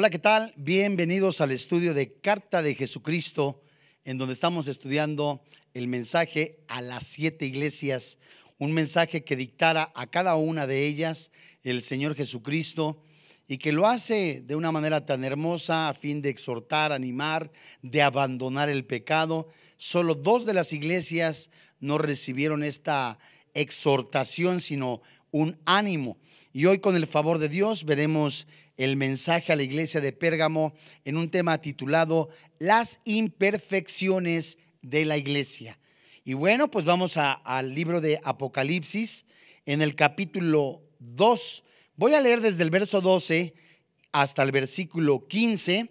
Hola, ¿qué tal? Bienvenidos al estudio de Carta de Jesucristo, en donde estamos estudiando el mensaje a las siete iglesias, un mensaje que dictara a cada una de ellas el Señor Jesucristo y que lo hace de una manera tan hermosa a fin de exhortar, animar, de abandonar el pecado. Solo dos de las iglesias no recibieron esta exhortación, sino un ánimo. Y hoy con el favor de Dios veremos el mensaje a la iglesia de Pérgamo en un tema titulado Las imperfecciones de la iglesia. Y bueno, pues vamos al libro de Apocalipsis en el capítulo 2. Voy a leer desde el verso 12 hasta el versículo 15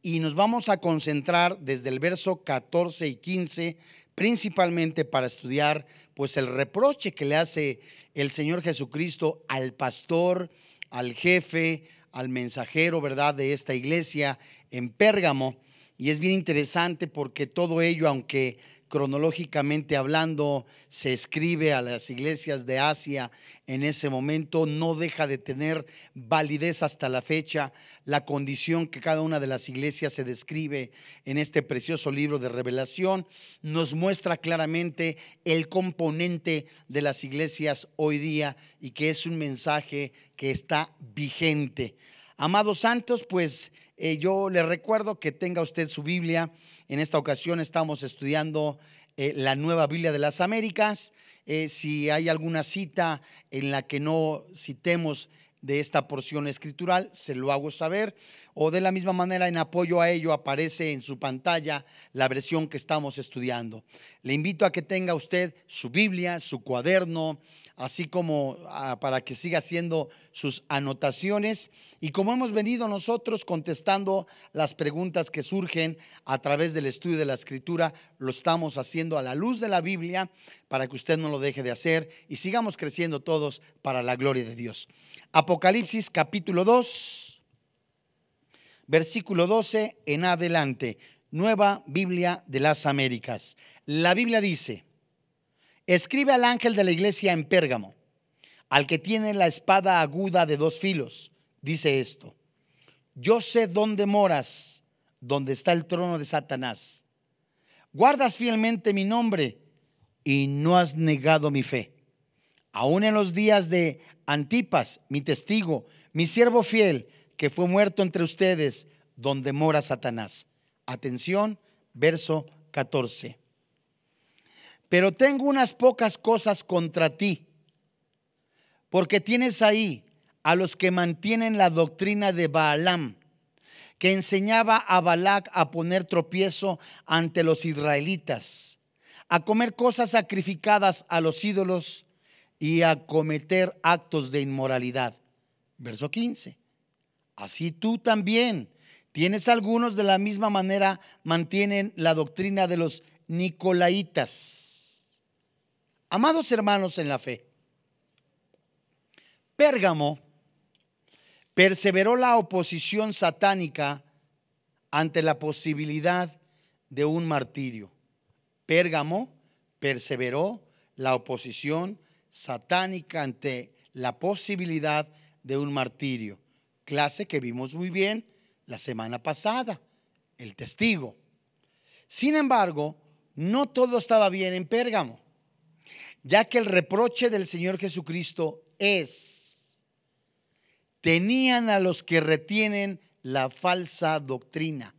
y nos vamos a concentrar desde el verso 14 y 15 principalmente para estudiar pues el reproche que le hace el Señor Jesucristo al pastor, al jefe, al mensajero, ¿verdad?, de esta iglesia en Pérgamo. Y es bien interesante porque todo ello, aunque cronológicamente hablando, se escribe a las iglesias de Asia en ese momento, no deja de tener validez hasta la fecha la condición que cada una de las iglesias se describe en este precioso libro de revelación, nos muestra claramente el componente de las iglesias hoy día y que es un mensaje que está vigente. Amados santos, pues eh, yo le recuerdo que tenga usted su Biblia. En esta ocasión estamos estudiando eh, la nueva Biblia de las Américas. Eh, si hay alguna cita en la que no citemos de esta porción escritural, se lo hago saber o de la misma manera en apoyo a ello aparece en su pantalla la versión que estamos estudiando. Le invito a que tenga usted su Biblia, su cuaderno, así como ah, para que siga haciendo sus anotaciones y como hemos venido nosotros contestando las preguntas que surgen a través del estudio de la escritura, lo estamos haciendo a la luz de la Biblia para que usted no lo deje de hacer y sigamos creciendo todos para la gloria de Dios. Apocalipsis capítulo 2 versículo 12 en adelante, Nueva Biblia de las Américas. La Biblia dice, escribe al ángel de la iglesia en Pérgamo, al que tiene la espada aguda de dos filos, dice esto, yo sé dónde moras, donde está el trono de Satanás. Guardas fielmente mi nombre y no has negado mi fe. Aún en los días de Antipas, mi testigo, mi siervo fiel, que fue muerto entre ustedes, donde mora Satanás. Atención, verso 14. Pero tengo unas pocas cosas contra ti, porque tienes ahí a los que mantienen la doctrina de Baalam que enseñaba a Balac a poner tropiezo ante los israelitas, a comer cosas sacrificadas a los ídolos y a cometer actos de inmoralidad. Verso 15. Así tú también. Tienes algunos de la misma manera mantienen la doctrina de los nicolaitas. Amados hermanos en la fe, Pérgamo perseveró la oposición satánica ante la posibilidad de un martirio. Pérgamo perseveró la oposición satánica ante la posibilidad de un martirio clase que vimos muy bien la semana pasada, el testigo. Sin embargo, no todo estaba bien en Pérgamo, ya que el reproche del Señor Jesucristo es, tenían a los que retienen la falsa doctrina.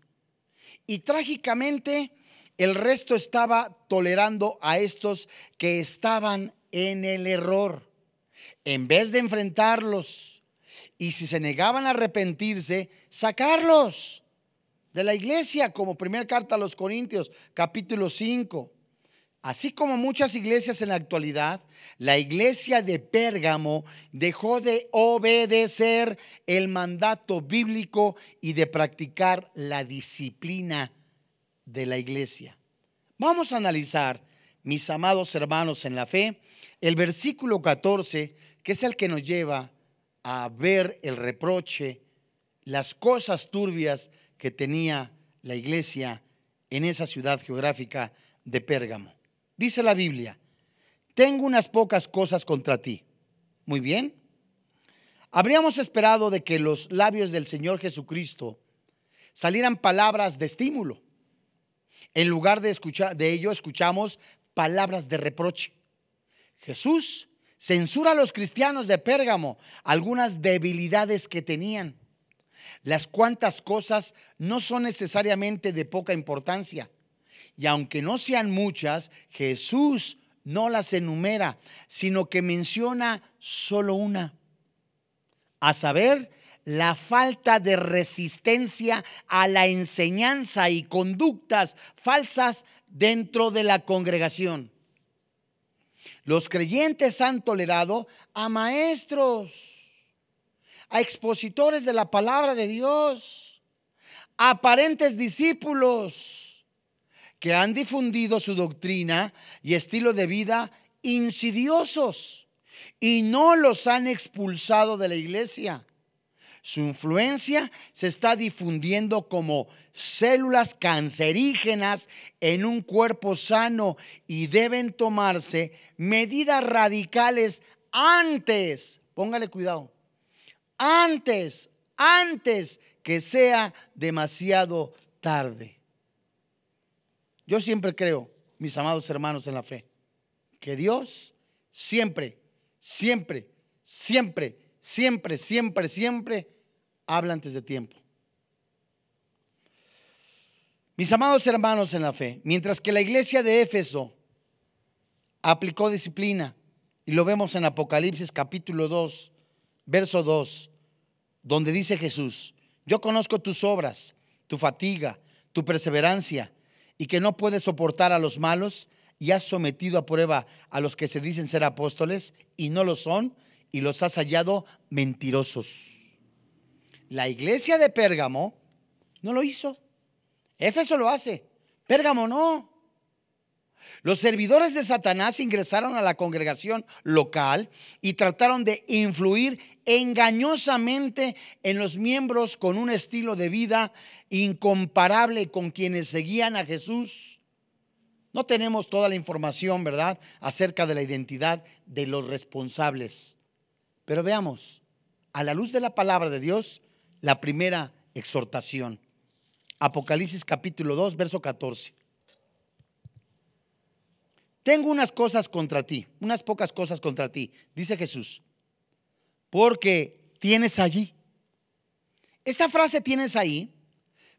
Y trágicamente, el resto estaba tolerando a estos que estaban en el error. En vez de enfrentarlos, y si se negaban a arrepentirse, sacarlos de la iglesia, como primera carta a los Corintios, capítulo 5. Así como muchas iglesias en la actualidad, la iglesia de Pérgamo dejó de obedecer el mandato bíblico y de practicar la disciplina de la iglesia. Vamos a analizar, mis amados hermanos en la fe, el versículo 14, que es el que nos lleva a ver el reproche, las cosas turbias que tenía la iglesia en esa ciudad geográfica de Pérgamo. Dice la Biblia, tengo unas pocas cosas contra ti. Muy bien. Habríamos esperado de que los labios del Señor Jesucristo salieran palabras de estímulo. En lugar de, escuchar, de ello escuchamos palabras de reproche. Jesús censura a los cristianos de Pérgamo algunas debilidades que tenían, las cuantas cosas no son necesariamente de poca importancia. Y aunque no sean muchas, Jesús no las enumera, sino que menciona solo una, a saber, la falta de resistencia a la enseñanza y conductas falsas dentro de la congregación. Los creyentes han tolerado a maestros, a expositores de la palabra de Dios, a aparentes discípulos que han difundido su doctrina y estilo de vida insidiosos y no los han expulsado de la iglesia su influencia se está difundiendo como células cancerígenas en un cuerpo sano y deben tomarse medidas radicales antes, póngale cuidado, antes, antes que sea demasiado tarde. Yo siempre creo, mis amados hermanos en la fe, que Dios siempre, siempre, siempre, siempre, siempre, siempre habla antes de tiempo. Mis amados hermanos en la fe, mientras que la iglesia de Éfeso aplicó disciplina, y lo vemos en Apocalipsis capítulo 2, verso 2, donde dice Jesús, yo conozco tus obras, tu fatiga, tu perseverancia, y que no puedes soportar a los malos, y has sometido a prueba a los que se dicen ser apóstoles y no lo son, y los has hallado mentirosos. La iglesia de Pérgamo no lo hizo. Éfeso lo hace. Pérgamo no. Los servidores de Satanás ingresaron a la congregación local y trataron de influir engañosamente en los miembros con un estilo de vida incomparable con quienes seguían a Jesús. No tenemos toda la información, ¿verdad?, acerca de la identidad de los responsables. Pero veamos, a la luz de la palabra de Dios, la primera exhortación. Apocalipsis capítulo 2, verso 14. Tengo unas cosas contra ti, unas pocas cosas contra ti, dice Jesús, porque tienes allí. Esta frase tienes ahí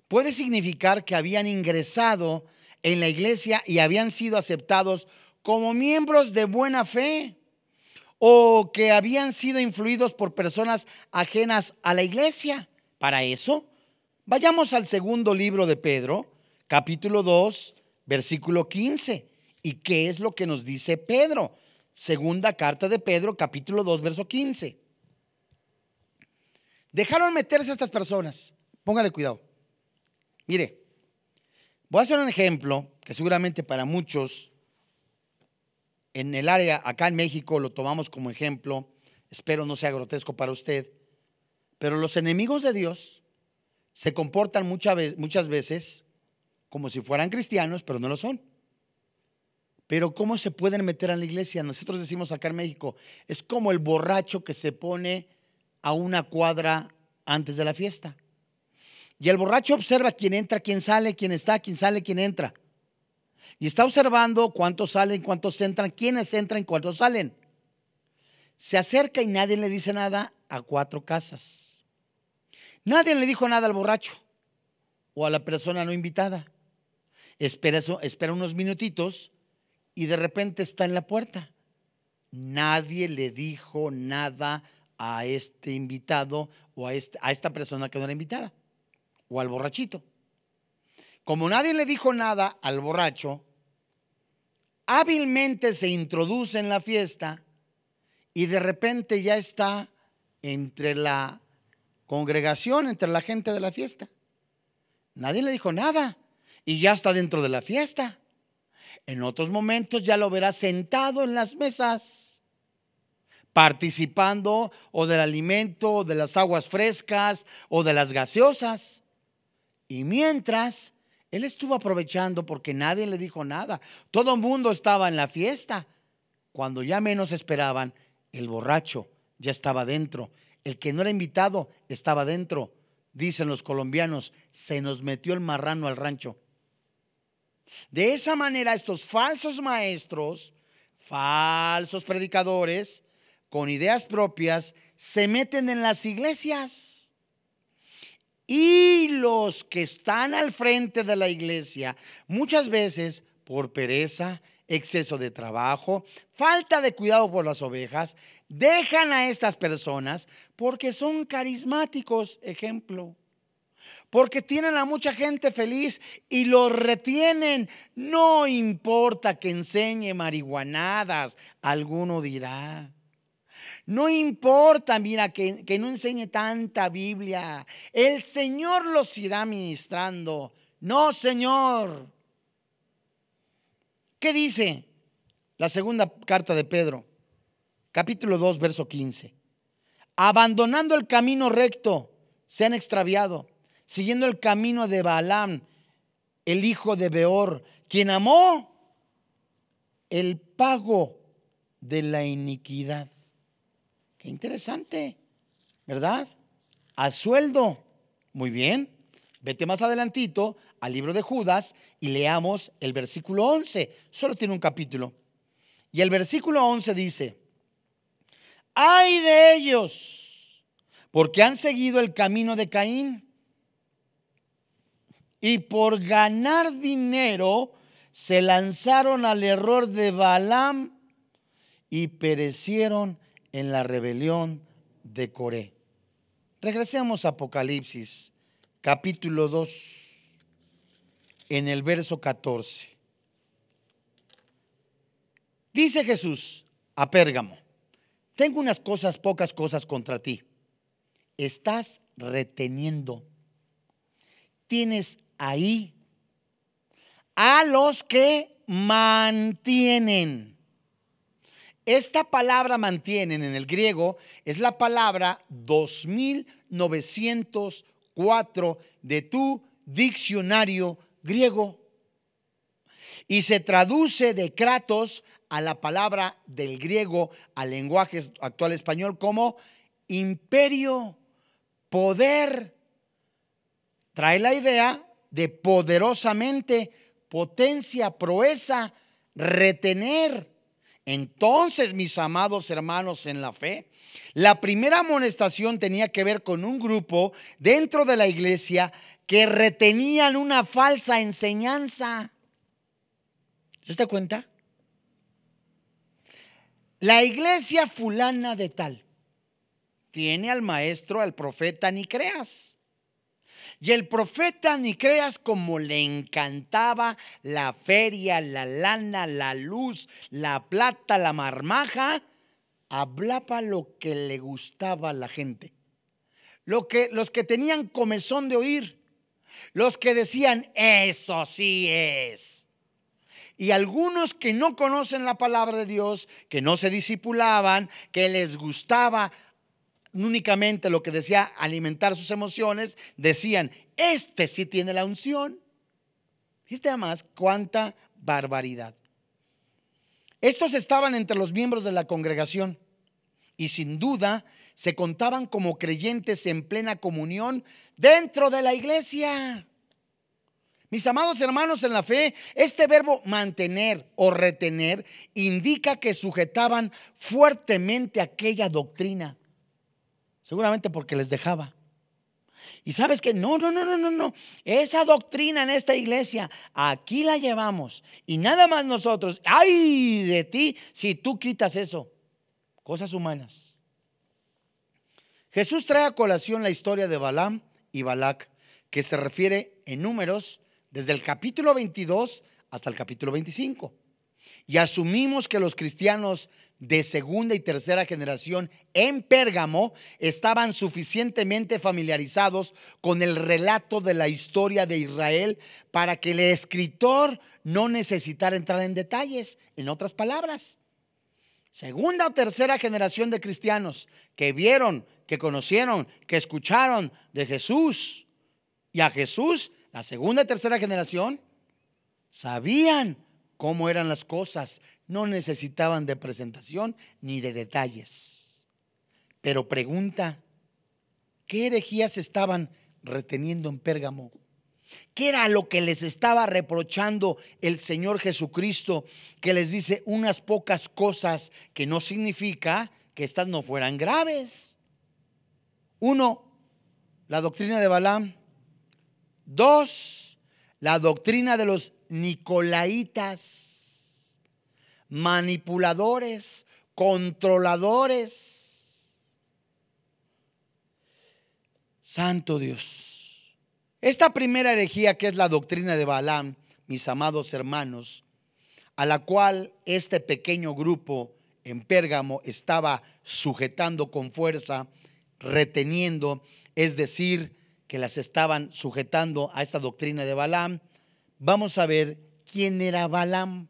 puede significar que habían ingresado en la iglesia y habían sido aceptados como miembros de buena fe o que habían sido influidos por personas ajenas a la iglesia. Para eso, vayamos al segundo libro de Pedro, capítulo 2, versículo 15. ¿Y qué es lo que nos dice Pedro? Segunda carta de Pedro, capítulo 2, verso 15. Dejaron meterse a estas personas. Póngale cuidado. Mire, voy a hacer un ejemplo que seguramente para muchos en el área, acá en México, lo tomamos como ejemplo. Espero no sea grotesco para usted pero los enemigos de Dios se comportan muchas veces como si fueran cristianos, pero no lo son. Pero ¿cómo se pueden meter a la iglesia? Nosotros decimos acá en México, es como el borracho que se pone a una cuadra antes de la fiesta. Y el borracho observa quién entra, quién sale, quién está, quién sale, quién entra. Y está observando cuántos salen, cuántos entran, quiénes entran, cuántos salen. Se acerca y nadie le dice nada a cuatro casas. Nadie le dijo nada al borracho o a la persona no invitada. Espera, espera unos minutitos y de repente está en la puerta. Nadie le dijo nada a este invitado o este, a esta persona que no era invitada o al borrachito. Como nadie le dijo nada al borracho, hábilmente se introduce en la fiesta y de repente ya está entre la congregación, entre la gente de la fiesta. Nadie le dijo nada y ya está dentro de la fiesta. En otros momentos ya lo verá sentado en las mesas, participando o del alimento, o de las aguas frescas, o de las gaseosas. Y mientras, él estuvo aprovechando porque nadie le dijo nada. Todo el mundo estaba en la fiesta. Cuando ya menos esperaban, el borracho ya estaba dentro. El que no era invitado estaba dentro. Dicen los colombianos, se nos metió el marrano al rancho. De esa manera, estos falsos maestros, falsos predicadores, con ideas propias, se meten en las iglesias. Y los que están al frente de la iglesia, muchas veces por pereza, exceso de trabajo, falta de cuidado por las ovejas, dejan a estas personas porque son carismáticos, ejemplo. Porque tienen a mucha gente feliz y los retienen. No importa que enseñe marihuanadas, alguno dirá. No importa, mira, que, que no enseñe tanta Biblia. El Señor los irá ministrando. No, Señor. ¿Qué dice la segunda carta de Pedro? capítulo 2, verso 15. Abandonando el camino recto, se han extraviado, siguiendo el camino de Balaam, el hijo de Beor, quien amó el pago de la iniquidad. Qué interesante, ¿verdad? a sueldo. Muy bien. Vete más adelantito al libro de Judas y leamos el versículo 11. Solo tiene un capítulo. Y el versículo 11 dice, ay de ellos, porque han seguido el camino de Caín y por ganar dinero se lanzaron al error de Balaam y perecieron en la rebelión de Coré. Regresemos a Apocalipsis, capítulo 2, en el verso 14. Dice Jesús a Pérgamo, tengo unas cosas, pocas cosas contra ti. Estás reteniendo. Tienes ahí a los que mantienen. Esta palabra mantienen en el griego es la palabra 2904 de tu diccionario griego y se traduce de Kratos a la palabra del griego al lenguaje actual español como imperio, poder. Trae la idea de poderosamente, potencia, proeza, retener. Entonces, mis amados hermanos en la fe, la primera amonestación tenía que ver con un grupo dentro de la iglesia que retenían una falsa enseñanza. ¿Se da cuenta? La iglesia fulana de tal tiene al maestro, al profeta Nicreas Y el profeta Nicreas como le encantaba la feria, la lana, la luz, la plata, la marmaja, hablaba lo que le gustaba a la gente. Lo que, los que tenían comezón de oír, los que decían, eso sí es. Y algunos que no conocen la palabra de Dios, que no se disipulaban, que les gustaba únicamente lo que decía alimentar sus emociones, decían, este sí tiene la unción. Viste además cuánta barbaridad. Estos estaban entre los miembros de la congregación y sin duda se contaban como creyentes en plena comunión dentro de la iglesia. Mis amados hermanos en la fe, este verbo mantener o retener indica que sujetaban fuertemente aquella doctrina. Seguramente porque les dejaba. Y sabes que no, no, no, no, no, no. Esa doctrina en esta iglesia, aquí la llevamos. Y nada más nosotros. ¡Ay de ti si tú quitas eso! Cosas humanas. Jesús trae a colación la historia de Balaam y Balac, que se refiere en números desde el capítulo 22 hasta el capítulo 25. Y asumimos que los cristianos de segunda y tercera generación en Pérgamo estaban suficientemente familiarizados con el relato de la historia de Israel para que el escritor no necesitara entrar en detalles, en otras palabras. Segunda o tercera generación de cristianos que vieron, que conocieron, que escucharon de Jesús y a Jesús la segunda y tercera generación sabían cómo eran las cosas, no necesitaban de presentación ni de detalles. Pero pregunta, ¿qué herejías estaban reteniendo en Pérgamo? ¿Qué era lo que les estaba reprochando el Señor Jesucristo que les dice unas pocas cosas que no significa que estas no fueran graves? Uno, la doctrina de Balaam Dos, la doctrina de los nicolaitas, manipuladores, controladores. Santo Dios. Esta primera herejía que es la doctrina de Balaam, mis amados hermanos, a la cual este pequeño grupo en Pérgamo estaba sujetando con fuerza, reteniendo, es decir, que las estaban sujetando a esta doctrina de Balaam, vamos a ver quién era Balaam.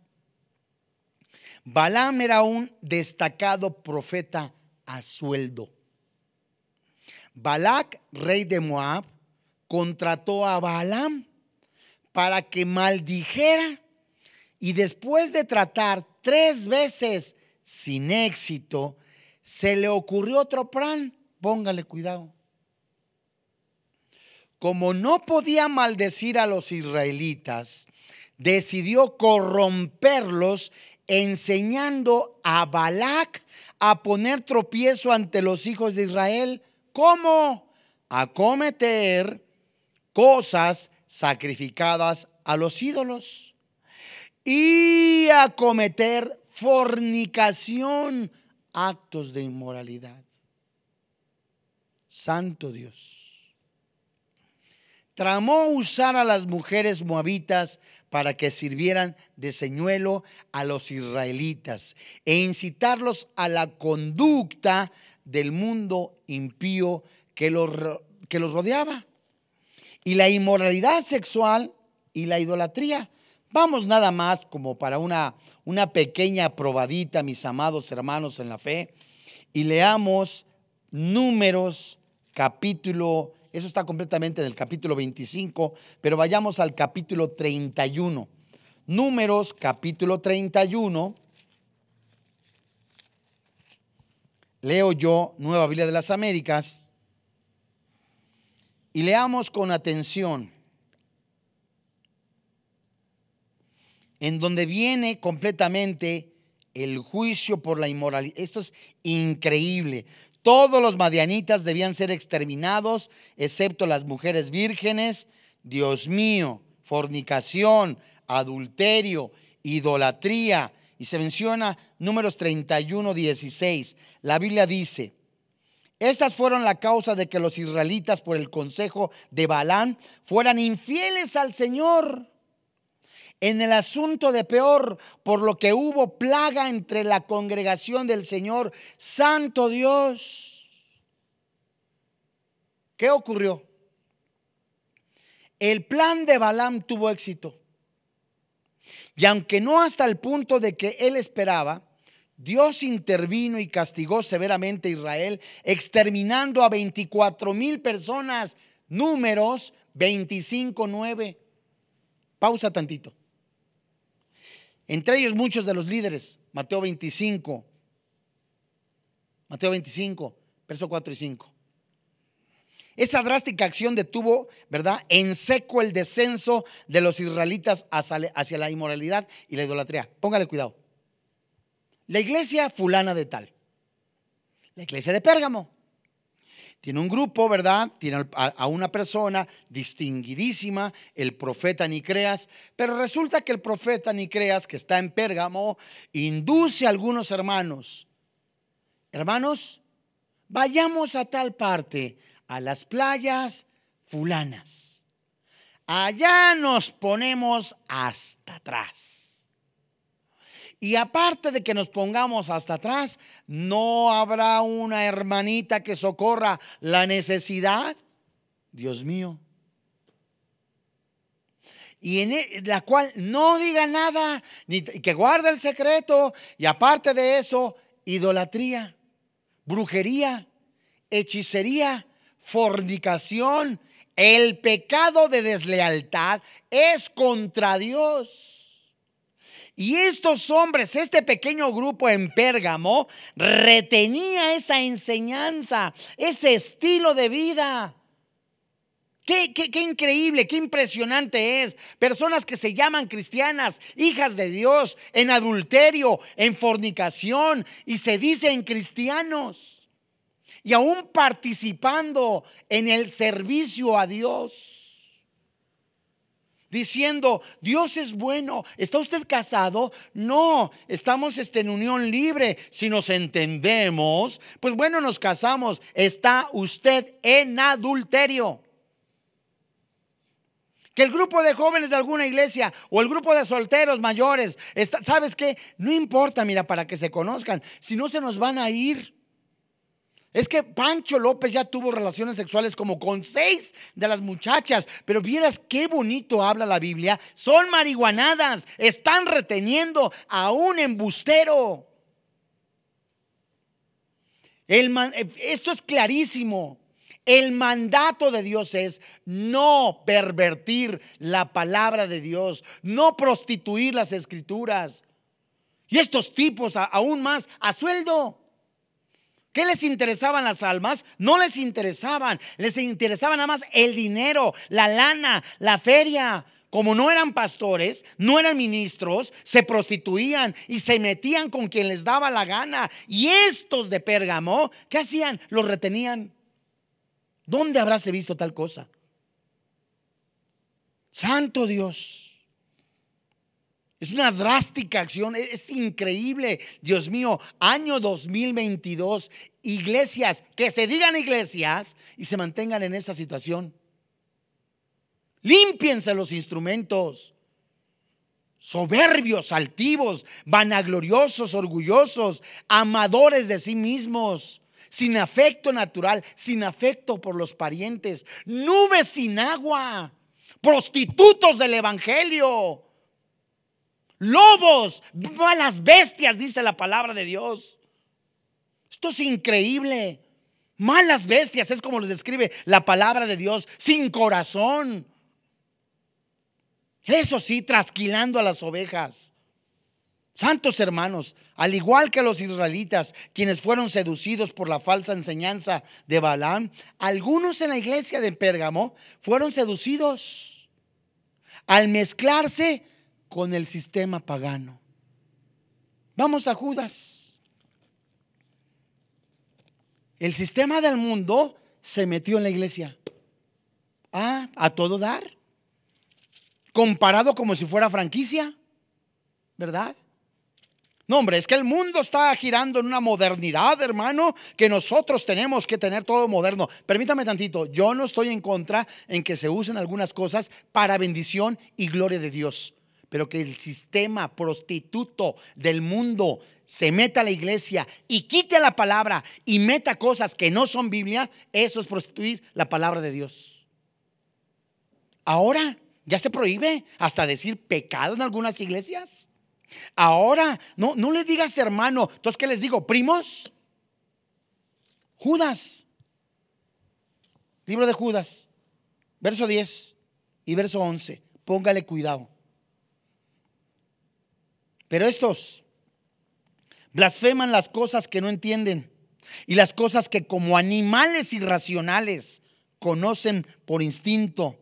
Balaam era un destacado profeta a sueldo. Balac, rey de Moab, contrató a Balaam para que maldijera y después de tratar tres veces sin éxito, se le ocurrió otro plan. Póngale cuidado como no podía maldecir a los israelitas, decidió corromperlos enseñando a Balac a poner tropiezo ante los hijos de Israel. como A cometer cosas sacrificadas a los ídolos y a cometer fornicación, actos de inmoralidad. Santo Dios tramó usar a las mujeres moabitas para que sirvieran de señuelo a los israelitas e incitarlos a la conducta del mundo impío que los, que los rodeaba. Y la inmoralidad sexual y la idolatría. Vamos nada más como para una, una pequeña probadita, mis amados hermanos en la fe, y leamos números capítulo eso está completamente en el capítulo 25, pero vayamos al capítulo 31. Números, capítulo 31. Leo yo Nueva Biblia de las Américas y leamos con atención en donde viene completamente el juicio por la inmoralidad. Esto es increíble. Todos los madianitas debían ser exterminados, excepto las mujeres vírgenes. Dios mío, fornicación, adulterio, idolatría. Y se menciona números 31, 16. La Biblia dice, estas fueron la causa de que los israelitas por el consejo de Balán fueran infieles al Señor en el asunto de peor, por lo que hubo plaga entre la congregación del Señor. Santo Dios, ¿qué ocurrió? El plan de Balaam tuvo éxito. Y aunque no hasta el punto de que él esperaba, Dios intervino y castigó severamente a Israel, exterminando a 24 mil personas, números 25.9. Pausa tantito. Entre ellos muchos de los líderes, Mateo 25, Mateo 25, verso 4 y 5. Esa drástica acción detuvo, ¿verdad? En seco el descenso de los israelitas hacia la inmoralidad y la idolatría. Póngale cuidado. La iglesia fulana de tal. La iglesia de Pérgamo. Tiene un grupo, ¿verdad? Tiene a una persona distinguidísima, el profeta Nicreas. Pero resulta que el profeta Nicreas, que está en Pérgamo, induce a algunos hermanos. Hermanos, vayamos a tal parte, a las playas fulanas. Allá nos ponemos hasta atrás. Y aparte de que nos pongamos hasta atrás, ¿no habrá una hermanita que socorra la necesidad? Dios mío. Y en e, la cual no diga nada, ni que guarde el secreto. Y aparte de eso, idolatría, brujería, hechicería, fornicación, el pecado de deslealtad es contra Dios. Y estos hombres, este pequeño grupo en Pérgamo, retenía esa enseñanza, ese estilo de vida. Qué, qué, increíble, qué impresionante es. Personas que se llaman cristianas, hijas de Dios, en adulterio, en fornicación y se dicen cristianos. Y aún participando en el servicio a Dios diciendo, Dios es bueno, ¿está usted casado? No, estamos este, en unión libre. Si nos entendemos, pues bueno, nos casamos. Está usted en adulterio. Que el grupo de jóvenes de alguna iglesia o el grupo de solteros mayores, ¿sabes qué? No importa, mira, para que se conozcan, si no se nos van a ir. Es que Pancho López ya tuvo relaciones sexuales como con seis de las muchachas, pero vieras qué bonito habla la Biblia. Son marihuanadas, están reteniendo a un embustero. Eh, esto es clarísimo. El mandato de Dios es no pervertir la palabra de Dios, no prostituir las escrituras. Y estos tipos aún más a sueldo. ¿Qué les interesaban las almas? No les interesaban. Les interesaba nada más el dinero, la lana, la feria. Como no eran pastores, no eran ministros, se prostituían y se metían con quien les daba la gana. Y estos de Pérgamo, ¿qué hacían? Los retenían. ¿Dónde habráse visto tal cosa? Santo Dios. Es una drástica acción, e-, es increíble. Dios mío, año 2022, iglesias, que se digan iglesias y se mantengan en esa situación. Límpiense los instrumentos. Soberbios, altivos, vanagloriosos, orgullosos, amadores de sí mismos, sin afecto natural, sin afecto por los parientes, nubes sin agua, prostitutos del Evangelio lobos, malas bestias, dice la palabra de Dios. Esto es increíble. Malas bestias es como les describe la palabra de Dios, sin corazón. Eso sí, trasquilando a las ovejas. Santos hermanos, al igual que los israelitas, quienes fueron seducidos por la falsa enseñanza de Balaam, algunos en la iglesia de Pérgamo fueron seducidos al mezclarse con el sistema pagano. Vamos a Judas. El sistema del mundo se metió en la iglesia. Ah, a todo dar. Comparado como si fuera franquicia. ¿Verdad? No, hombre, es que el mundo está girando en una modernidad, hermano, que nosotros tenemos que tener todo moderno. Permítame tantito, yo no estoy en contra en que se usen algunas cosas para bendición y gloria de Dios pero que el sistema prostituto del mundo se meta a la iglesia y quite la palabra y meta cosas que no son Biblia, eso es prostituir la palabra de Dios. Ahora ya se prohíbe hasta decir pecado en algunas iglesias. Ahora, no, no le digas hermano, entonces ¿qué les digo? ¿Primos? Judas. Libro de Judas, verso 10 y verso 11. Póngale cuidado. Pero estos blasfeman las cosas que no entienden y las cosas que como animales irracionales conocen por instinto.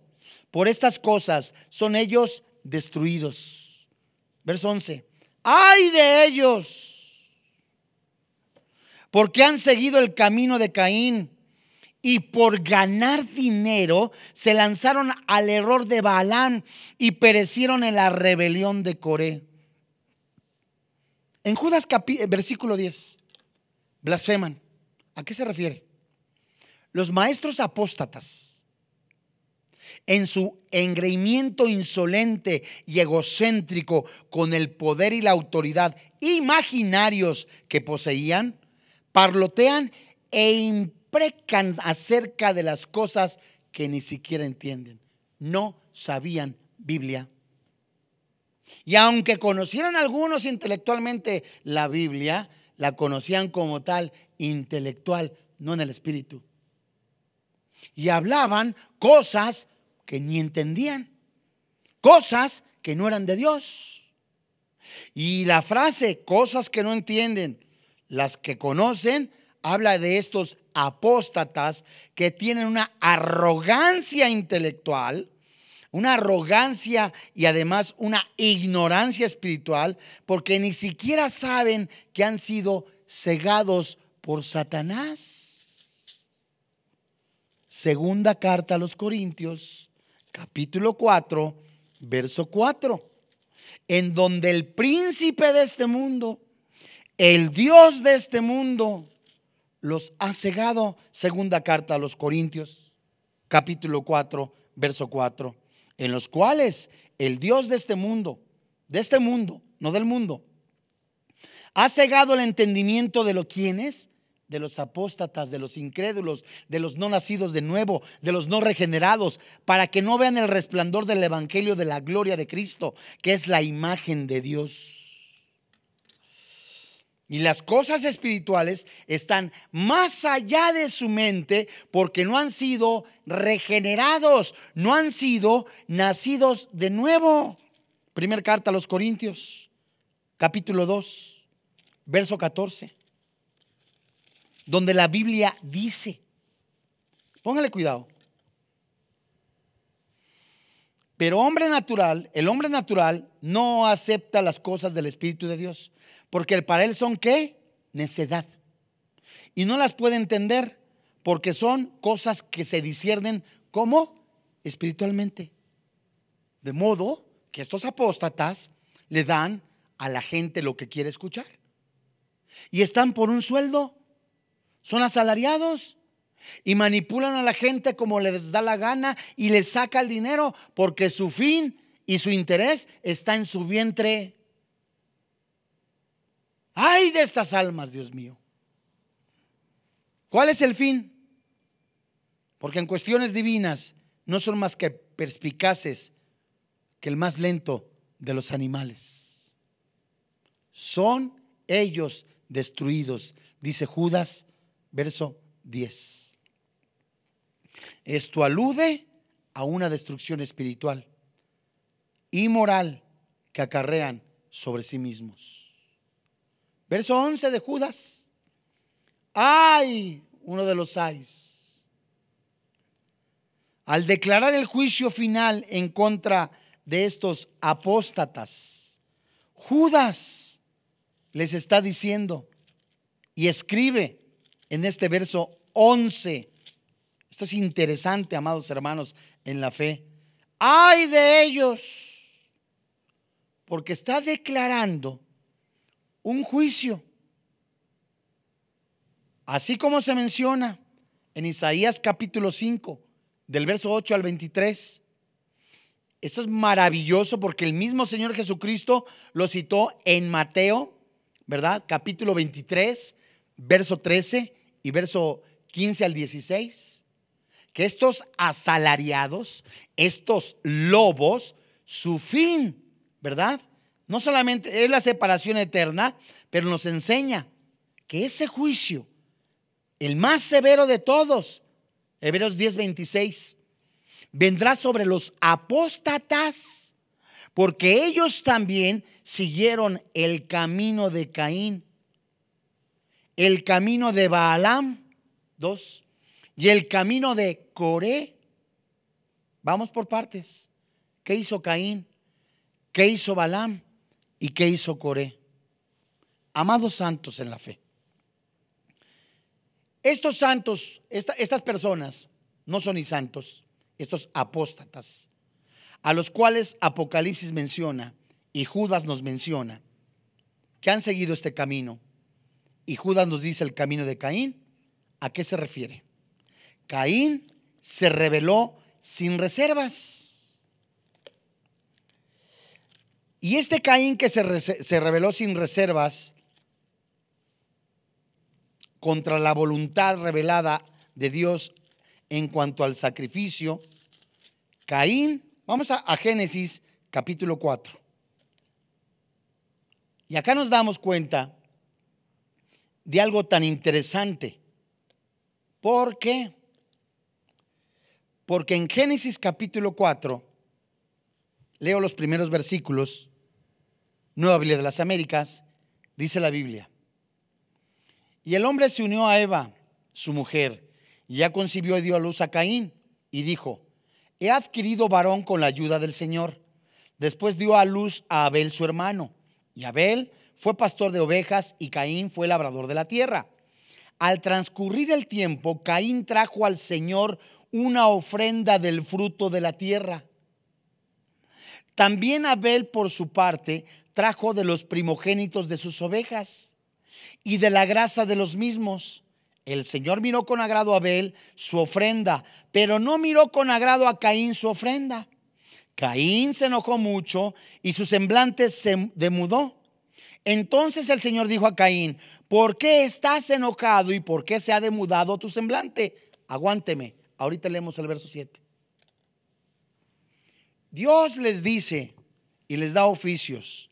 Por estas cosas son ellos destruidos. Verso 11. ¡Ay de ellos! Porque han seguido el camino de Caín y por ganar dinero se lanzaron al error de Balán y perecieron en la rebelión de Coré. En Judas eh, versículo 10, blasfeman. ¿A qué se refiere? Los maestros apóstatas, en su engreimiento insolente y egocéntrico con el poder y la autoridad imaginarios que poseían, parlotean e imprecan acerca de las cosas que ni siquiera entienden. No sabían Biblia y aunque conocieran algunos intelectualmente la Biblia, la conocían como tal intelectual, no en el espíritu. Y hablaban cosas que ni entendían, cosas que no eran de Dios. Y la frase, cosas que no entienden, las que conocen, habla de estos apóstatas que tienen una arrogancia intelectual una arrogancia y además una ignorancia espiritual, porque ni siquiera saben que han sido cegados por Satanás. Segunda carta a los Corintios, capítulo 4, verso 4, en donde el príncipe de este mundo, el Dios de este mundo, los ha cegado. Segunda carta a los Corintios, capítulo 4, verso 4 en los cuales el Dios de este mundo, de este mundo, no del mundo, ha cegado el entendimiento de los quienes, de los apóstatas, de los incrédulos, de los no nacidos de nuevo, de los no regenerados, para que no vean el resplandor del Evangelio de la gloria de Cristo, que es la imagen de Dios. Y las cosas espirituales están más allá de su mente porque no han sido regenerados, no han sido nacidos de nuevo. Primer carta a los Corintios, capítulo 2, verso 14, donde la Biblia dice, póngale cuidado, Pero hombre natural, el hombre natural no acepta las cosas del Espíritu de Dios, porque para él son qué? Necedad. Y no las puede entender porque son cosas que se disciernen como espiritualmente. De modo que estos apóstatas le dan a la gente lo que quiere escuchar. Y están por un sueldo. Son asalariados y manipulan a la gente como les da la gana y les saca el dinero porque su fin y su interés está en su vientre. Ay de estas almas, Dios mío. ¿Cuál es el fin? Porque en cuestiones divinas no son más que perspicaces que el más lento de los animales. Son ellos destruidos, dice Judas, verso 10. Esto alude a una destrucción espiritual y moral que acarrean sobre sí mismos. Verso 11 de Judas. Ay, uno de los hay, Al declarar el juicio final en contra de estos apóstatas, Judas les está diciendo y escribe en este verso 11 esto es interesante, amados hermanos, en la fe. Ay de ellos, porque está declarando un juicio. Así como se menciona en Isaías capítulo 5, del verso 8 al 23. Esto es maravilloso porque el mismo Señor Jesucristo lo citó en Mateo, ¿verdad? Capítulo 23, verso 13 y verso 15 al 16 que estos asalariados, estos lobos, su fin, ¿verdad? No solamente es la separación eterna, pero nos enseña que ese juicio, el más severo de todos, Hebreos 10:26, vendrá sobre los apóstatas, porque ellos también siguieron el camino de Caín, el camino de Balaam, 2, y el camino de Coré. Vamos por partes. ¿Qué hizo Caín? ¿Qué hizo Balaam? ¿Y qué hizo Coré? Amados santos en la fe. Estos santos, estas personas, no son ni santos, estos apóstatas, a los cuales Apocalipsis menciona y Judas nos menciona, que han seguido este camino. Y Judas nos dice el camino de Caín. ¿A qué se refiere? Caín se reveló sin reservas. Y este Caín que se, reveló sin reservas contra la voluntad revelada de Dios en cuanto al sacrificio, Caín, vamos a, a Génesis capítulo 4. Y acá nos damos cuenta de algo tan interesante, porque porque en Génesis capítulo 4, leo los primeros versículos, Nueva Biblia de las Américas, dice la Biblia. Y el hombre se unió a Eva, su mujer, y ya concibió y dio a luz a Caín, y dijo, he adquirido varón con la ayuda del Señor. Después dio a luz a Abel su hermano, y Abel fue pastor de ovejas y Caín fue labrador de la tierra. Al transcurrir el tiempo, Caín trajo al Señor una ofrenda del fruto de la tierra. También Abel, por su parte, trajo de los primogénitos de sus ovejas y de la grasa de los mismos. El Señor miró con agrado a Abel su ofrenda, pero no miró con agrado a Caín su ofrenda. Caín se enojó mucho y su semblante se demudó. Entonces el Señor dijo a Caín, ¿por qué estás enojado y por qué se ha demudado tu semblante? Aguánteme. Ahorita leemos el verso 7. Dios les dice y les da oficios.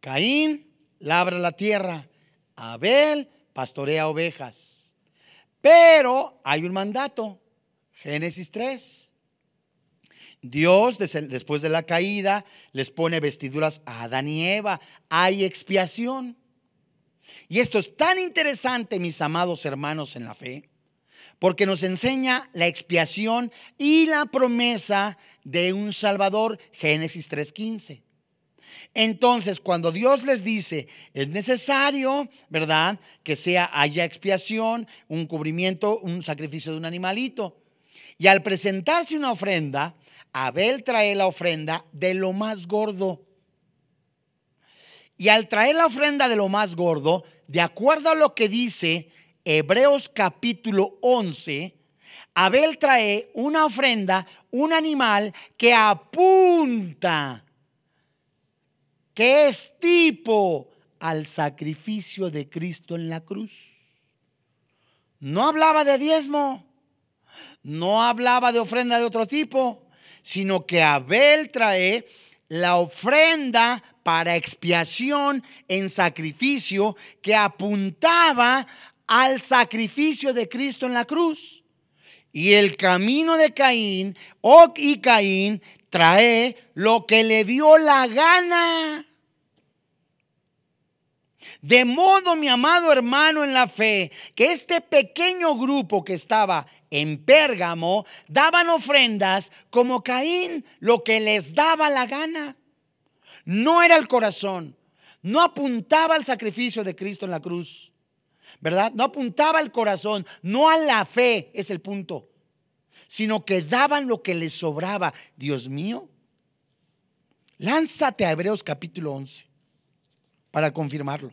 Caín labra la tierra, Abel pastorea ovejas. Pero hay un mandato, Génesis 3. Dios, después de la caída, les pone vestiduras a Adán y Eva. Hay expiación. Y esto es tan interesante, mis amados hermanos en la fe, porque nos enseña la expiación y la promesa de un Salvador, Génesis 3.15. Entonces, cuando Dios les dice, es necesario, ¿verdad? Que sea, haya expiación, un cubrimiento, un sacrificio de un animalito. Y al presentarse una ofrenda, Abel trae la ofrenda de lo más gordo. Y al traer la ofrenda de lo más gordo, de acuerdo a lo que dice Hebreos capítulo 11, Abel trae una ofrenda, un animal que apunta, que es tipo al sacrificio de Cristo en la cruz. No hablaba de diezmo, no hablaba de ofrenda de otro tipo, sino que Abel trae la ofrenda para expiación en sacrificio que apuntaba al sacrificio de Cristo en la cruz. Y el camino de Caín, o y Caín, trae lo que le dio la gana. De modo, mi amado hermano en la fe, que este pequeño grupo que estaba en Pérgamo daban ofrendas como Caín, lo que les daba la gana. No era el corazón, no apuntaba al sacrificio de Cristo en la cruz. ¿verdad? No apuntaba al corazón, no a la fe, es el punto, sino que daban lo que les sobraba. Dios mío, lánzate a Hebreos capítulo 11 para confirmarlo.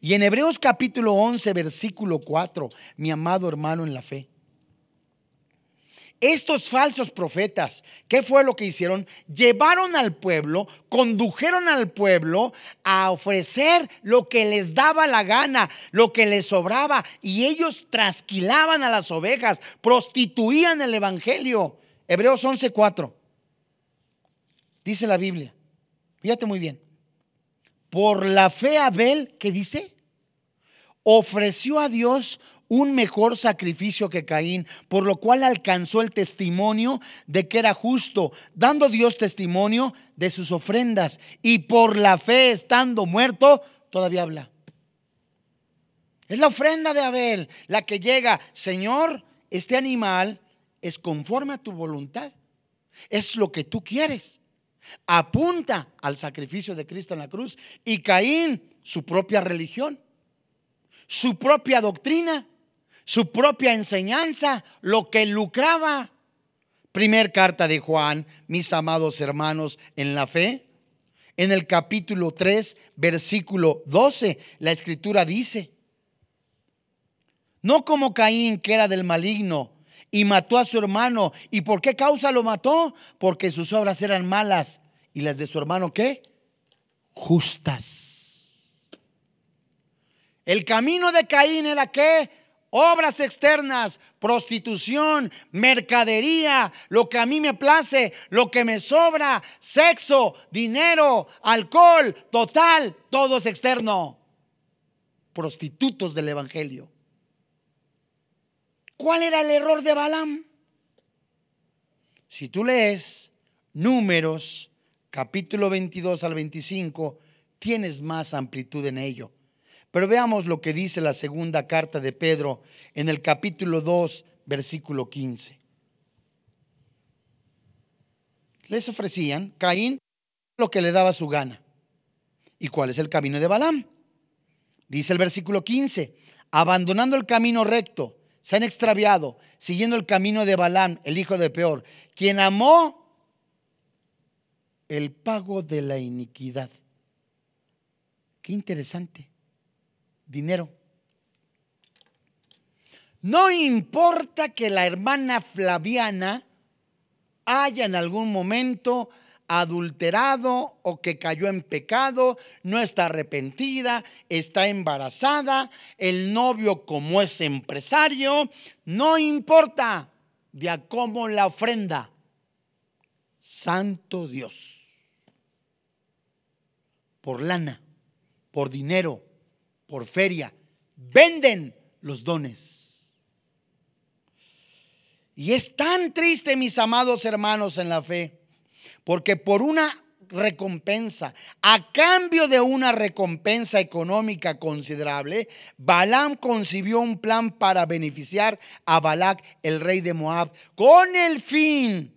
Y en Hebreos capítulo 11, versículo 4, mi amado hermano en la fe, estos falsos profetas, ¿qué fue lo que hicieron? Llevaron al pueblo, condujeron al pueblo a ofrecer lo que les daba la gana, lo que les sobraba, y ellos trasquilaban a las ovejas, prostituían el Evangelio. Hebreos 11:4, dice la Biblia, fíjate muy bien, por la fe Abel, ¿qué dice? Ofreció a Dios un mejor sacrificio que Caín, por lo cual alcanzó el testimonio de que era justo, dando Dios testimonio de sus ofrendas y por la fe estando muerto, todavía habla. Es la ofrenda de Abel la que llega, Señor, este animal es conforme a tu voluntad, es lo que tú quieres. Apunta al sacrificio de Cristo en la cruz y Caín, su propia religión, su propia doctrina, su propia enseñanza, lo que lucraba. Primer carta de Juan, mis amados hermanos en la fe. En el capítulo 3, versículo 12, la escritura dice, no como Caín que era del maligno y mató a su hermano. ¿Y por qué causa lo mató? Porque sus obras eran malas y las de su hermano qué? Justas. El camino de Caín era qué? obras externas, prostitución, mercadería, lo que a mí me place, lo que me sobra, sexo, dinero, alcohol, total, todo es externo. Prostitutos del Evangelio. ¿Cuál era el error de Balaam? Si tú lees números capítulo 22 al 25, tienes más amplitud en ello. Pero veamos lo que dice la segunda carta de Pedro en el capítulo 2, versículo 15. Les ofrecían Caín lo que le daba su gana. ¿Y cuál es el camino de Balaam? Dice el versículo 15, abandonando el camino recto, se han extraviado, siguiendo el camino de Balaam, el hijo de Peor, quien amó el pago de la iniquidad. Qué interesante dinero. No importa que la hermana Flaviana haya en algún momento adulterado o que cayó en pecado, no está arrepentida, está embarazada, el novio como es empresario, no importa de a cómo la ofrenda. Santo Dios. Por lana, por dinero, por feria. Venden los dones. Y es tan triste, mis amados hermanos en la fe, porque por una recompensa, a cambio de una recompensa económica considerable, Balaam concibió un plan para beneficiar a Balac, el rey de Moab, con el fin,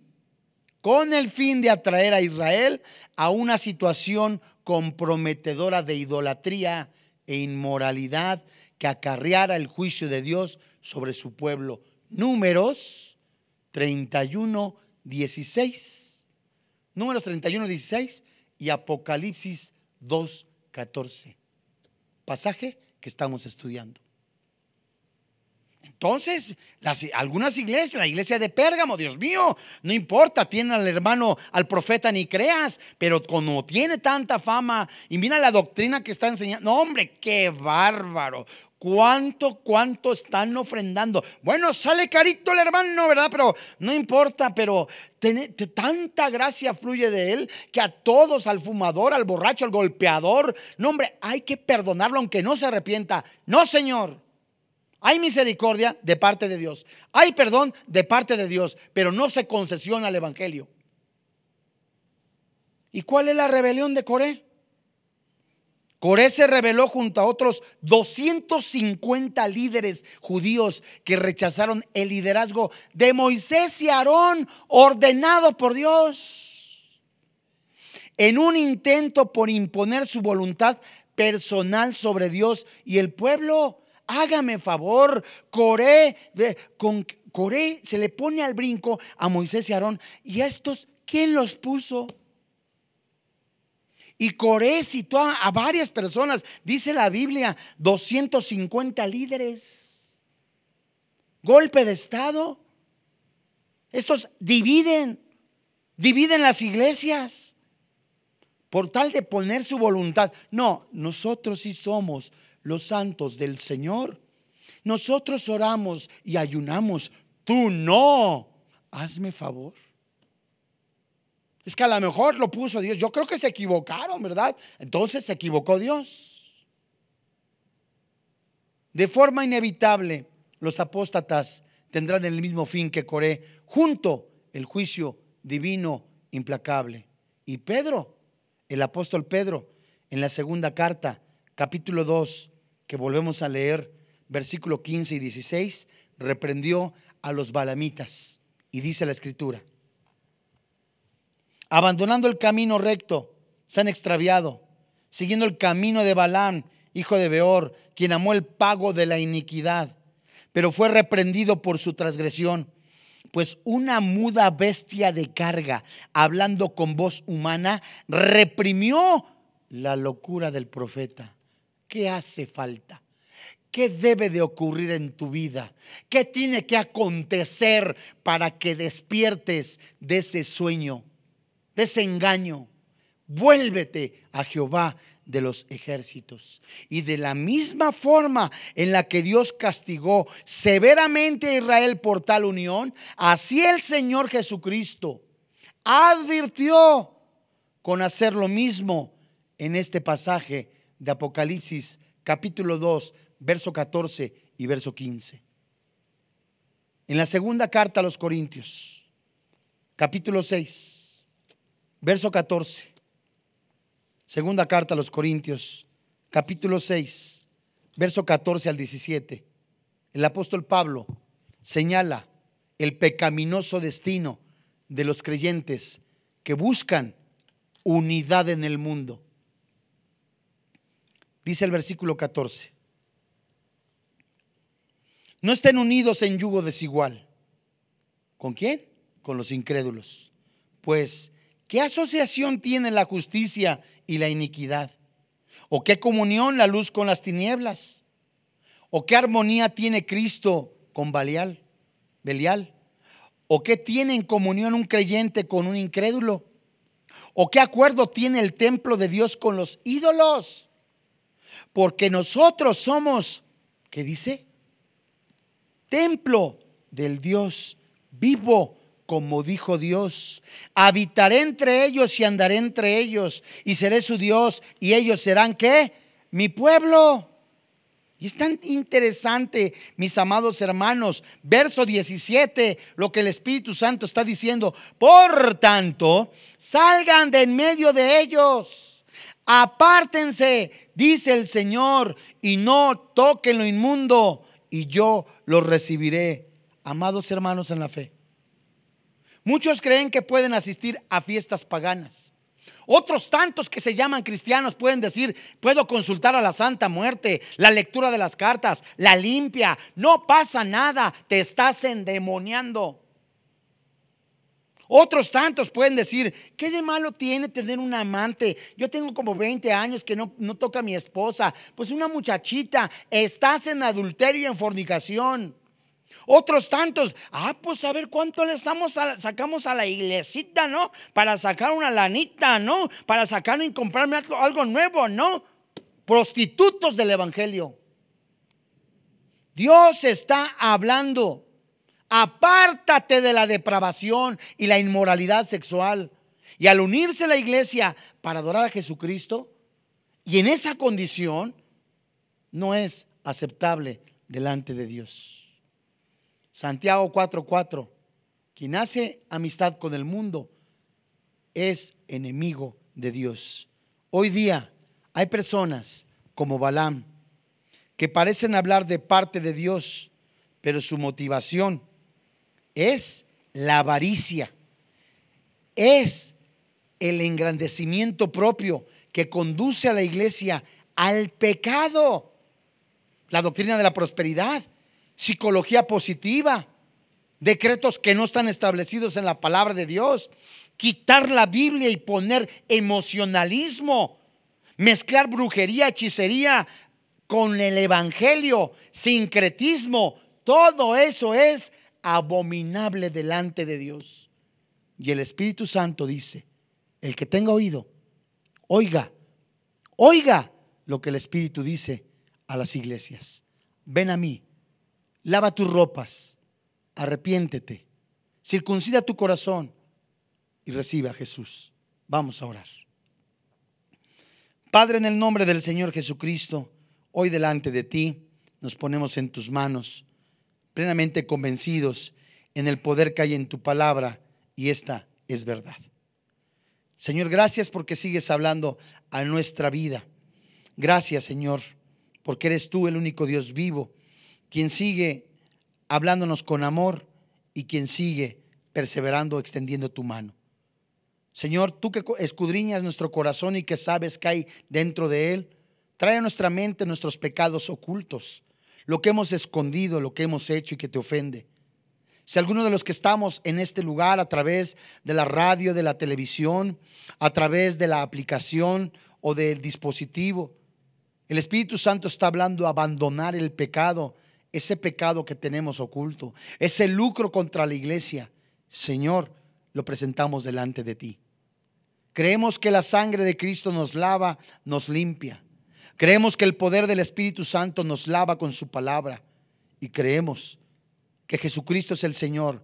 con el fin de atraer a Israel a una situación comprometedora de idolatría e inmoralidad que acarreara el juicio de Dios sobre su pueblo. Números 31, 16. Números 31, 16 y Apocalipsis 2, 14. Pasaje que estamos estudiando. Entonces, las, algunas iglesias, la iglesia de Pérgamo, Dios mío, no importa, tiene al hermano, al profeta ni creas, pero como tiene tanta fama y mira la doctrina que está enseñando, no, hombre, qué bárbaro. ¿Cuánto, cuánto están ofrendando? Bueno, sale carito el hermano, ¿verdad? Pero no importa, pero tanta gracia fluye de él que a todos, al fumador, al borracho, al golpeador, no, hombre, hay que perdonarlo aunque no se arrepienta. No, Señor. Hay misericordia de parte de Dios. Hay perdón de parte de Dios, pero no se concesiona al Evangelio. ¿Y cuál es la rebelión de Coré? Coré se rebeló junto a otros 250 líderes judíos que rechazaron el liderazgo de Moisés y Aarón ordenado por Dios. En un intento por imponer su voluntad personal sobre Dios y el pueblo, hágame favor, Coré, con Coré se le pone al brinco a Moisés y Aarón. ¿Y a estos quién los puso? Y Coré citó a, varias personas, dice la Biblia, 250 líderes. Golpe de Estado. Estos dividen, dividen las iglesias por tal de poner su voluntad. No, nosotros sí somos los santos del Señor? Nosotros oramos y ayunamos, tú no. Hazme favor. Es que a lo mejor lo puso Dios. Yo creo que se equivocaron, ¿verdad? Entonces se equivocó Dios. De forma inevitable, los apóstatas tendrán el mismo fin que Coré, junto el juicio divino implacable. Y Pedro, el apóstol Pedro, en la segunda carta, capítulo 2, que volvemos a leer, versículo 15 y 16, reprendió a los balamitas y dice la escritura, abandonando el camino recto, se han extraviado, siguiendo el camino de Balán hijo de Beor, quien amó el pago de la iniquidad, pero fue reprendido por su transgresión. Pues una muda bestia de carga, hablando con voz humana, reprimió la locura del profeta. ¿Qué hace falta? ¿Qué debe de ocurrir en tu vida? ¿Qué tiene que acontecer para que despiertes de ese sueño, de ese engaño? Vuélvete a Jehová de los ejércitos. Y de la misma forma en la que Dios castigó severamente a Israel por tal unión, así el Señor Jesucristo advirtió con hacer lo mismo en este pasaje de Apocalipsis capítulo 2, verso 14 y verso 15. En la segunda carta a los Corintios, capítulo 6, verso 14. Segunda carta a los Corintios, capítulo 6, verso 14 al 17. El apóstol Pablo señala el pecaminoso destino de los creyentes que buscan unidad en el mundo dice el versículo 14. No estén unidos en yugo desigual. ¿Con quién? Con los incrédulos. Pues, ¿qué asociación tiene la justicia y la iniquidad? ¿O qué comunión la luz con las tinieblas? ¿O qué armonía tiene Cristo con Balial, Belial? ¿O qué tiene en comunión un creyente con un incrédulo? ¿O qué acuerdo tiene el templo de Dios con los ídolos? Porque nosotros somos, ¿qué dice? Templo del Dios vivo, como dijo Dios. Habitaré entre ellos y andaré entre ellos y seré su Dios y ellos serán qué? Mi pueblo. Y es tan interesante, mis amados hermanos, verso 17, lo que el Espíritu Santo está diciendo. Por tanto, salgan de en medio de ellos. Apártense, dice el Señor, y no toquen lo inmundo, y yo los recibiré. Amados hermanos en la fe, muchos creen que pueden asistir a fiestas paganas. Otros tantos que se llaman cristianos pueden decir, puedo consultar a la Santa Muerte, la lectura de las cartas, la limpia, no pasa nada, te estás endemoniando. Otros tantos pueden decir, ¿qué de malo tiene tener un amante? Yo tengo como 20 años que no, toca a mi esposa. Pues una muchachita, estás en adulterio y en fornicación. Otros tantos, ah, pues a ver cuánto le sacamos a la iglesita, ¿no? Para sacar una lanita, ¿no? Para sacar y comprarme algo, algo nuevo, ¿no? Prostitutos del Evangelio. Dios está hablando. Apártate de la depravación y la inmoralidad sexual. Y al unirse a la iglesia para adorar a Jesucristo, y en esa condición, no es aceptable delante de Dios. Santiago 4:4, quien hace amistad con el mundo es enemigo de Dios. Hoy día hay personas como Balaam que parecen hablar de parte de Dios, pero su motivación es la avaricia, es el engrandecimiento propio que conduce a la iglesia al pecado, la doctrina de la prosperidad, psicología positiva, decretos que no están establecidos en la palabra de Dios, quitar la Biblia y poner emocionalismo, mezclar brujería, hechicería con el Evangelio, sincretismo, todo eso es abominable delante de Dios. Y el Espíritu Santo dice, el que tenga oído, oiga, oiga lo que el Espíritu dice a las iglesias. Ven a mí, lava tus ropas, arrepiéntete, circuncida tu corazón y recibe a Jesús. Vamos a orar. Padre, en el nombre del Señor Jesucristo, hoy delante de ti nos ponemos en tus manos plenamente convencidos en el poder que hay en tu palabra y esta es verdad. Señor, gracias porque sigues hablando a nuestra vida. Gracias, Señor, porque eres tú el único Dios vivo, quien sigue hablándonos con amor y quien sigue perseverando, extendiendo tu mano. Señor, tú que escudriñas nuestro corazón y que sabes que hay dentro de él, trae a nuestra mente nuestros pecados ocultos lo que hemos escondido, lo que hemos hecho y que te ofende. Si alguno de los que estamos en este lugar a través de la radio, de la televisión, a través de la aplicación o del dispositivo, el Espíritu Santo está hablando abandonar el pecado, ese pecado que tenemos oculto, ese lucro contra la iglesia. Señor, lo presentamos delante de ti. Creemos que la sangre de Cristo nos lava, nos limpia. Creemos que el poder del Espíritu Santo nos lava con su palabra y creemos que Jesucristo es el Señor,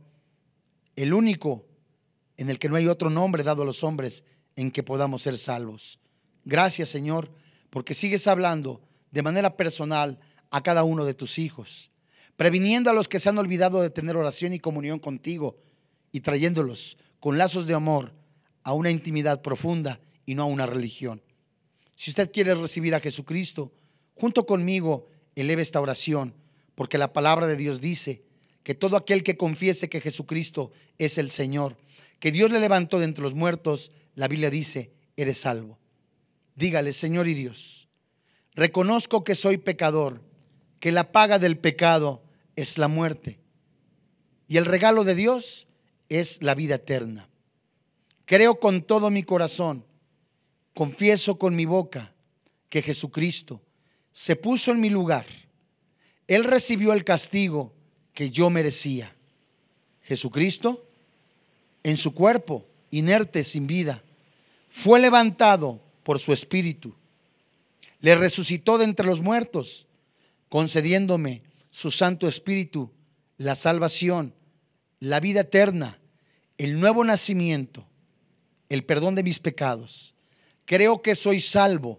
el único en el que no hay otro nombre dado a los hombres en que podamos ser salvos. Gracias Señor, porque sigues hablando de manera personal a cada uno de tus hijos, previniendo a los que se han olvidado de tener oración y comunión contigo y trayéndolos con lazos de amor a una intimidad profunda y no a una religión. Si usted quiere recibir a Jesucristo, junto conmigo eleve esta oración, porque la palabra de Dios dice que todo aquel que confiese que Jesucristo es el Señor, que Dios le levantó de entre los muertos, la Biblia dice, eres salvo. Dígale, Señor y Dios, reconozco que soy pecador, que la paga del pecado es la muerte y el regalo de Dios es la vida eterna. Creo con todo mi corazón confieso con mi boca que Jesucristo se puso en mi lugar. Él recibió el castigo que yo merecía. Jesucristo, en su cuerpo, inerte, sin vida, fue levantado por su espíritu. Le resucitó de entre los muertos, concediéndome su Santo Espíritu, la salvación, la vida eterna, el nuevo nacimiento, el perdón de mis pecados creo que soy salvo,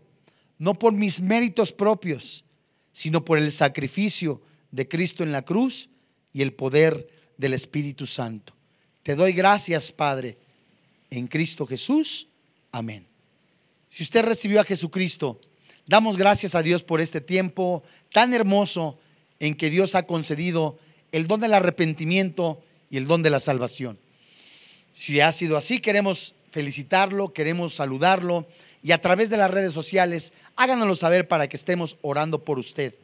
no por mis méritos propios, sino por el sacrificio de Cristo en la cruz y el poder del Espíritu Santo. Te doy gracias, Padre, en Cristo Jesús. Amén. Si usted recibió a Jesucristo, damos gracias a Dios por este tiempo tan hermoso en que Dios ha concedido el don del arrepentimiento y el don de la salvación. Si ha sido así, queremos felicitarlo, queremos saludarlo y a través de las redes sociales háganoslo saber para que estemos orando por usted.